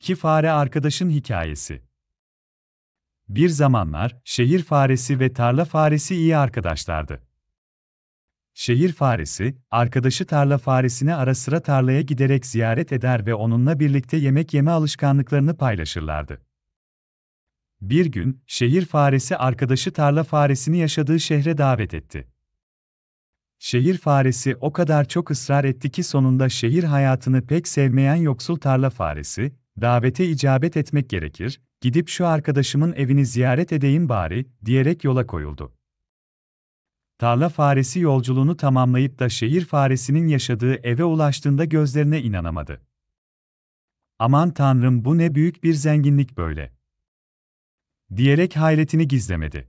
Ki fare arkadaşın hikayesi. Bir zamanlar şehir faresi ve tarla faresi iyi arkadaşlardı. Şehir faresi, arkadaşı tarla faresini ara sıra tarlaya giderek ziyaret eder ve onunla birlikte yemek yeme alışkanlıklarını paylaşırlardı. Bir gün, şehir faresi arkadaşı tarla faresini yaşadığı şehre davet etti. Şehir faresi o kadar çok ısrar etti ki sonunda şehir hayatını pek sevmeyen yoksul tarla faresi, davete icabet etmek gerekir, gidip şu arkadaşımın evini ziyaret edeyim bari, diyerek yola koyuldu. Tarla faresi yolculuğunu tamamlayıp da şehir faresinin yaşadığı eve ulaştığında gözlerine inanamadı. Aman tanrım bu ne büyük bir zenginlik böyle. Diyerek hayretini gizlemedi.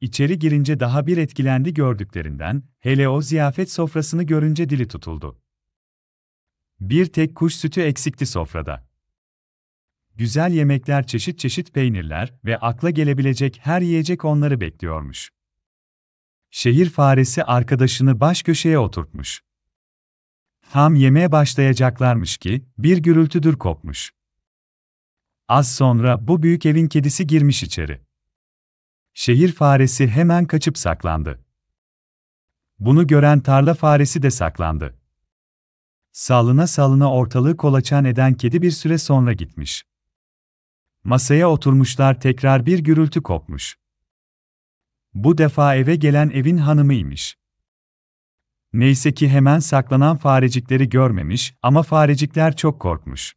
İçeri girince daha bir etkilendi gördüklerinden, hele o ziyafet sofrasını görünce dili tutuldu. Bir tek kuş sütü eksikti sofrada. Güzel yemekler, çeşit çeşit peynirler ve akla gelebilecek her yiyecek onları bekliyormuş. Şehir faresi arkadaşını baş köşeye oturtmuş. Tam yemeğe başlayacaklarmış ki bir gürültüdür kopmuş. Az sonra bu büyük evin kedisi girmiş içeri. Şehir faresi hemen kaçıp saklandı. Bunu gören tarla faresi de saklandı. Sağlına sağlına ortalığı kolaçan eden kedi bir süre sonra gitmiş. Masaya oturmuşlar tekrar bir gürültü kopmuş. Bu defa eve gelen evin hanımıymış. Neyse ki hemen saklanan farecikleri görmemiş ama farecikler çok korkmuş.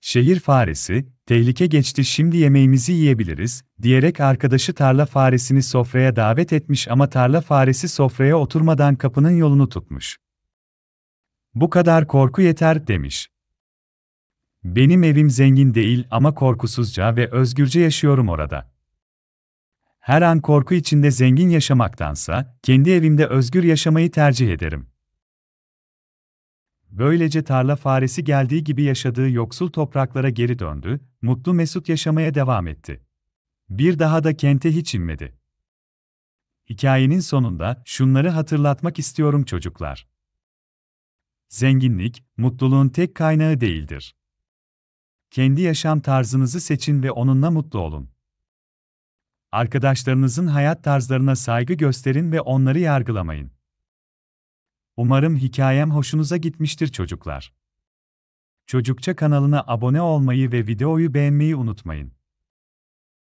Şehir faresi, tehlike geçti şimdi yemeğimizi yiyebiliriz, diyerek arkadaşı tarla faresini sofraya davet etmiş ama tarla faresi sofraya oturmadan kapının yolunu tutmuş. Bu kadar korku yeter demiş. Benim evim zengin değil ama korkusuzca ve özgürce yaşıyorum orada. Her an korku içinde zengin yaşamaktansa kendi evimde özgür yaşamayı tercih ederim. Böylece tarla faresi geldiği gibi yaşadığı yoksul topraklara geri döndü, mutlu mesut yaşamaya devam etti. Bir daha da kente hiç inmedi. Hikayenin sonunda şunları hatırlatmak istiyorum çocuklar. Zenginlik, mutluluğun tek kaynağı değildir. Kendi yaşam tarzınızı seçin ve onunla mutlu olun. Arkadaşlarınızın hayat tarzlarına saygı gösterin ve onları yargılamayın. Umarım hikayem hoşunuza gitmiştir çocuklar. Çocukça kanalına abone olmayı ve videoyu beğenmeyi unutmayın.